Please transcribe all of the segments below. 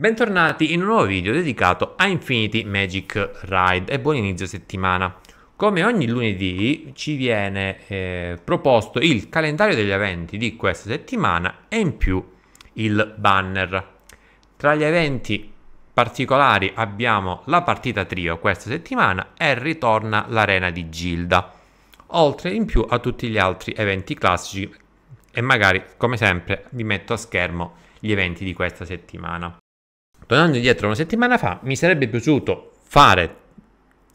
Bentornati in un nuovo video dedicato a Infinity Magic Ride e buon inizio settimana. Come ogni lunedì ci viene eh, proposto il calendario degli eventi di questa settimana e in più il banner. Tra gli eventi particolari abbiamo la partita trio questa settimana e ritorna l'arena di Gilda, oltre in più a tutti gli altri eventi classici e magari come sempre vi metto a schermo gli eventi di questa settimana tornando indietro una settimana fa, mi sarebbe piaciuto fare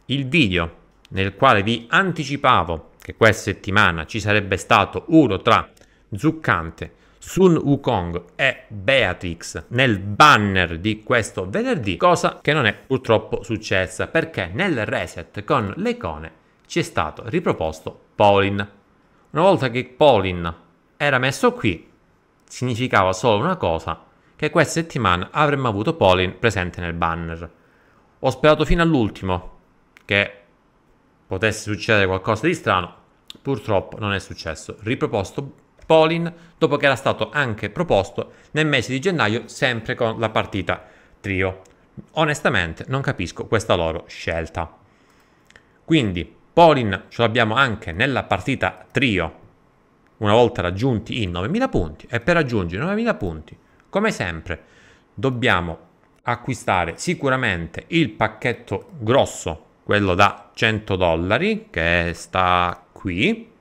il video nel quale vi anticipavo che questa settimana ci sarebbe stato uno tra Zuccante, Sun Wukong e Beatrix nel banner di questo venerdì, cosa che non è purtroppo successa perché nel reset con le icone ci è stato riproposto Paulin. Una volta che Paulin era messo qui, significava solo una cosa, che questa settimana avremmo avuto Polin presente nel banner. Ho sperato fino all'ultimo che potesse succedere qualcosa di strano, purtroppo non è successo. Riproposto Polin dopo che era stato anche proposto nel mese di gennaio sempre con la partita trio. Onestamente non capisco questa loro scelta. Quindi Polin ce l'abbiamo anche nella partita trio una volta raggiunti i 9.000 punti e per raggiungere i 9.000 punti come sempre, dobbiamo acquistare sicuramente il pacchetto grosso, quello da 100 dollari, che sta qui.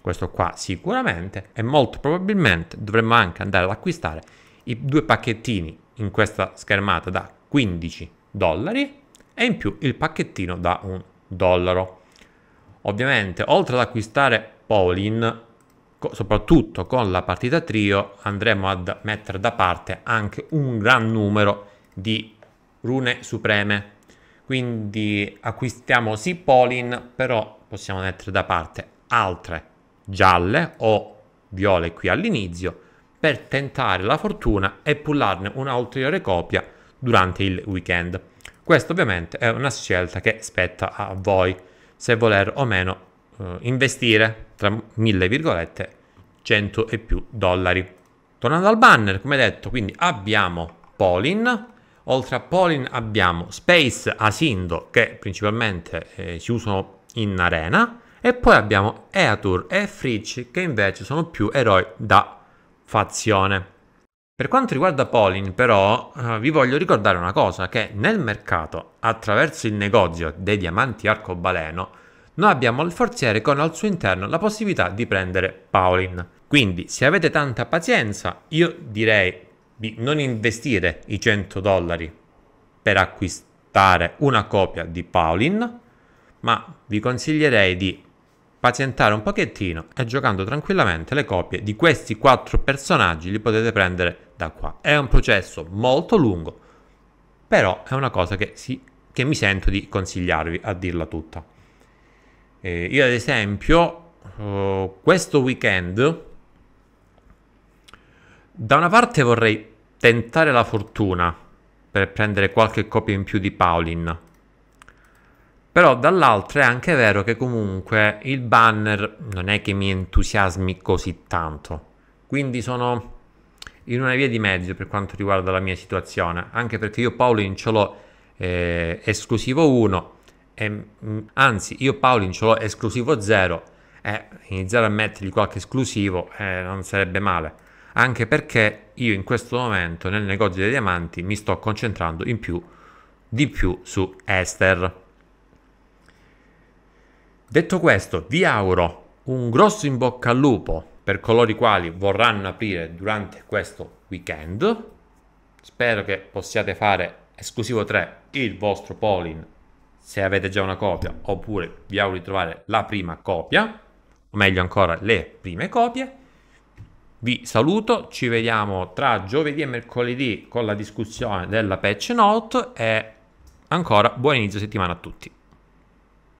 Questo qua sicuramente e molto probabilmente dovremmo anche andare ad acquistare i due pacchettini in questa schermata da 15 dollari e in più il pacchettino da un dollaro. Ovviamente, oltre ad acquistare Paulin, soprattutto con la partita trio andremo a mettere da parte anche un gran numero di rune supreme quindi acquistiamo sì Polin però possiamo mettere da parte altre gialle o viole qui all'inizio per tentare la fortuna e pullarne un'ulteriore copia durante il weekend questa ovviamente è una scelta che spetta a voi se voler o meno eh, investire tra mille virgolette 100 e più dollari. Tornando al banner, come detto, quindi abbiamo Polin, oltre a Polin abbiamo Space Asindo che principalmente eh, si usano in arena e poi abbiamo Eatur e Fridge che invece sono più eroi da fazione. Per quanto riguarda Polin però eh, vi voglio ricordare una cosa che nel mercato attraverso il negozio dei diamanti arcobaleno noi abbiamo il forziere con al suo interno la possibilità di prendere Paulin. Quindi se avete tanta pazienza io direi di non investire i 100 dollari per acquistare una copia di Paulin ma vi consiglierei di pazientare un pochettino e giocando tranquillamente le copie di questi quattro personaggi li potete prendere da qua. È un processo molto lungo, però è una cosa che, si, che mi sento di consigliarvi a dirla tutta. Eh, io ad esempio uh, questo weekend da una parte vorrei tentare la fortuna per prendere qualche copia in più di Paulin. Però dall'altra è anche vero che comunque il banner non è che mi entusiasmi così tanto. Quindi sono in una via di mezzo per quanto riguarda la mia situazione. Anche perché io Paulin ce l'ho eh, esclusivo 1 e, mm, anzi io Paolin ce l'ho esclusivo 0 e eh, iniziare a mettergli qualche esclusivo eh, non sarebbe male anche perché io in questo momento nel negozio dei diamanti mi sto concentrando in più di più su Esther detto questo vi auguro un grosso in bocca al lupo per coloro i quali vorranno aprire durante questo weekend spero che possiate fare esclusivo 3 il vostro polling se avete già una copia, oppure vi auguro di trovare la prima copia, o meglio ancora le prime copie. Vi saluto, ci vediamo tra giovedì e mercoledì con la discussione della patch note e ancora buon inizio settimana a tutti.